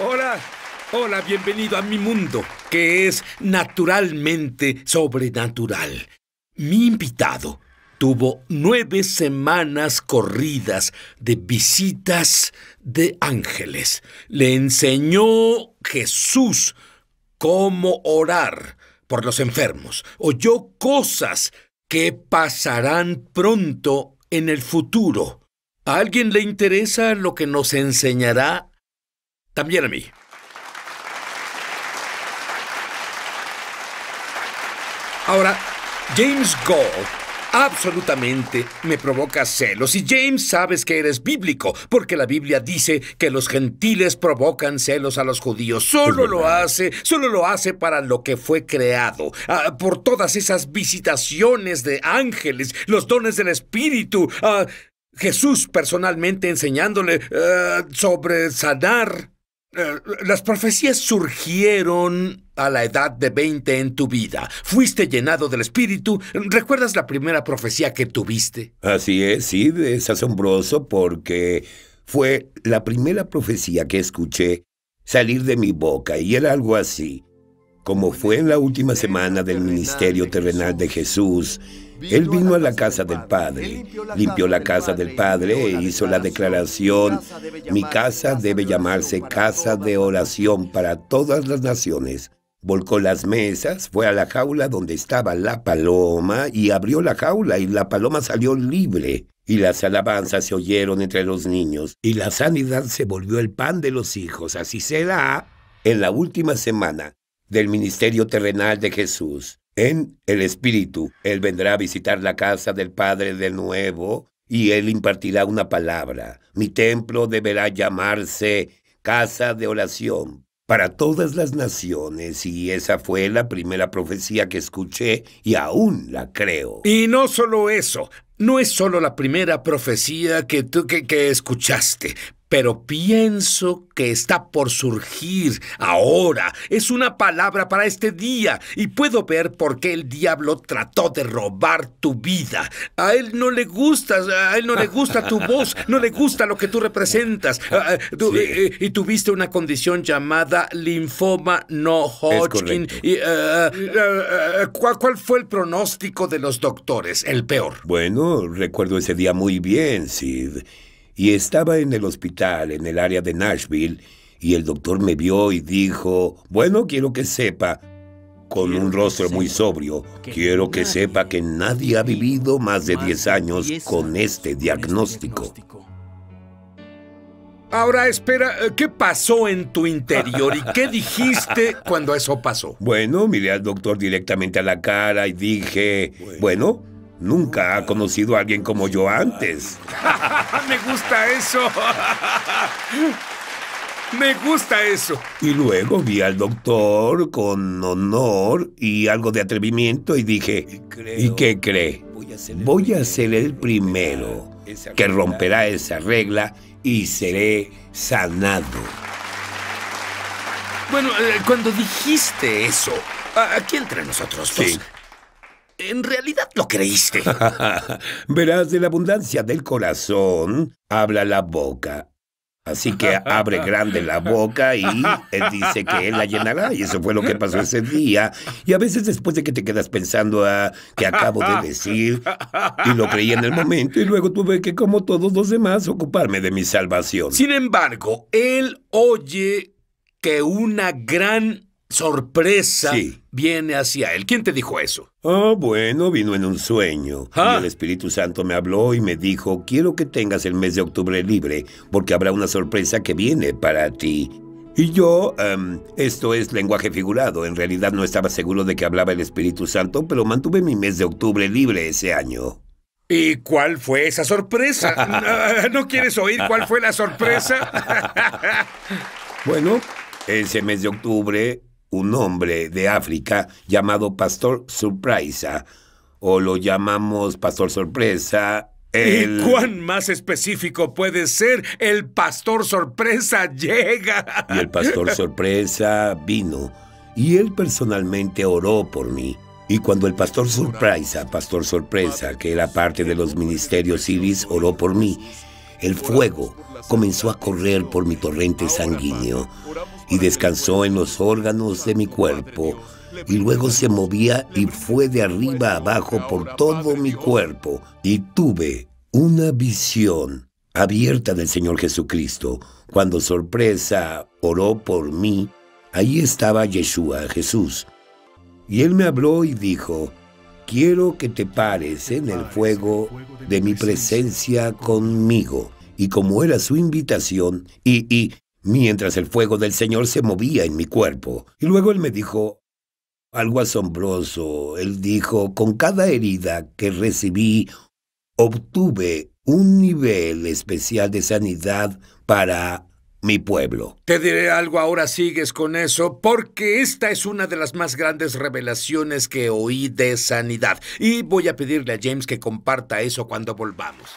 Hola, hola, bienvenido a mi mundo, que es naturalmente sobrenatural. Mi invitado tuvo nueve semanas corridas de visitas de ángeles. Le enseñó Jesús cómo orar por los enfermos. Oyó cosas que pasarán pronto en el futuro. ¿A alguien le interesa lo que nos enseñará también a mí. Ahora, James Gold absolutamente me provoca celos y James sabes que eres bíblico porque la Biblia dice que los gentiles provocan celos a los judíos. Solo lo hace, solo lo hace para lo que fue creado. Ah, por todas esas visitaciones de ángeles, los dones del espíritu, ah, Jesús personalmente enseñándole eh, sobre sanar eh, las profecías surgieron a la edad de 20 en tu vida. Fuiste llenado del Espíritu. ¿Recuerdas la primera profecía que tuviste? Así es, sí, es asombroso porque fue la primera profecía que escuché salir de mi boca y era algo así. Como fue en la última semana del ministerio terrenal de Jesús, él vino a la casa del Padre, limpió la casa del Padre e hizo la declaración, mi casa debe llamarse casa de oración para todas las naciones. Volcó las mesas, fue a la jaula donde estaba la paloma y abrió la jaula y la paloma salió libre. Y las alabanzas se oyeron entre los niños y la sanidad se volvió el pan de los hijos. Así será en la última semana del ministerio terrenal de Jesús. En el Espíritu, Él vendrá a visitar la casa del Padre de nuevo y Él impartirá una palabra. Mi templo deberá llamarse casa de oración para todas las naciones y esa fue la primera profecía que escuché y aún la creo. Y no solo eso, no es solo la primera profecía que tú que, que escuchaste, pero pienso que está por surgir ahora. Es una palabra para este día y puedo ver por qué el diablo trató de robar tu vida. A él no le gusta. a él no le gusta tu voz, no le gusta lo que tú representas. Ah, ah, eh, eh, y tuviste una condición llamada linfoma no Hodgkin. Ah, ¿Cuál fue el pronóstico de los doctores? El peor. Bueno, recuerdo ese día muy bien, Sid y estaba en el hospital en el área de Nashville y el doctor me vio y dijo, bueno, quiero que sepa, con un rostro muy sobrio, quiero que sepa que nadie ha vivido más de 10 años este con este diagnóstico. Ahora espera, eh, ¿qué pasó en tu interior y qué dijiste cuando eso pasó? Bueno, miré al doctor directamente a la cara y dije, bueno, bueno Nunca ha conocido a alguien como yo antes. Me gusta eso. Me gusta eso. Y luego vi al doctor con honor y algo de atrevimiento y dije, ¿y, qué cree? Voy a ser el primero que romperá esa regla y seré sanado. Bueno, eh, cuando dijiste eso, aquí entre nosotros dos, en realidad lo creíste. Verás, de la abundancia del corazón habla la boca. Así que abre grande la boca y él dice que él la llenará. Y eso fue lo que pasó ese día. Y a veces después de que te quedas pensando a ah, que acabo de decir y lo creí en el momento y luego tuve que, como todos los demás, ocuparme de mi salvación. Sin embargo, él oye que una gran sorpresa viene hacia él. ¿Quién te dijo eso? Ah, bueno, vino en un sueño. Ah. Y el Espíritu Santo me habló y me dijo, quiero que tengas el mes de octubre libre, porque habrá una sorpresa que viene para ti. Y yo, em, esto es lenguaje figurado, en realidad no estaba seguro de que hablaba el Espíritu Santo, pero mantuve mi mes de octubre libre ese año. ¿Y cuál fue esa sorpresa? ¿No quieres oír cuál fue la sorpresa? bueno, ese mes de octubre un hombre de África llamado Pastor Surpresa, o lo llamamos Pastor Sorpresa. ¿Y cuán más específico puede ser? El Pastor Sorpresa llega. Y el Pastor Sorpresa vino, y él personalmente oró por mí. Y cuando el pastor Sorpresa, pastor Sorpresa, que era parte de los ministerios civis, oró por mí, el fuego comenzó a correr por mi torrente sanguíneo y descansó en los órganos de mi cuerpo y luego se movía y fue de arriba abajo por todo mi cuerpo y tuve una visión abierta del Señor Jesucristo. Cuando sorpresa oró por mí, ahí estaba Yeshua, Jesús. Y él me habló y dijo, quiero que te pares en el fuego de mi presencia conmigo y como era su invitación, y, y, mientras el fuego del Señor se movía en mi cuerpo. Y luego él me dijo algo asombroso. Él dijo, con cada herida que recibí, obtuve un nivel especial de sanidad para mi pueblo. Te diré algo, ahora sigues con eso, porque esta es una de las más grandes revelaciones que oí de sanidad. Y voy a pedirle a James que comparta eso cuando volvamos.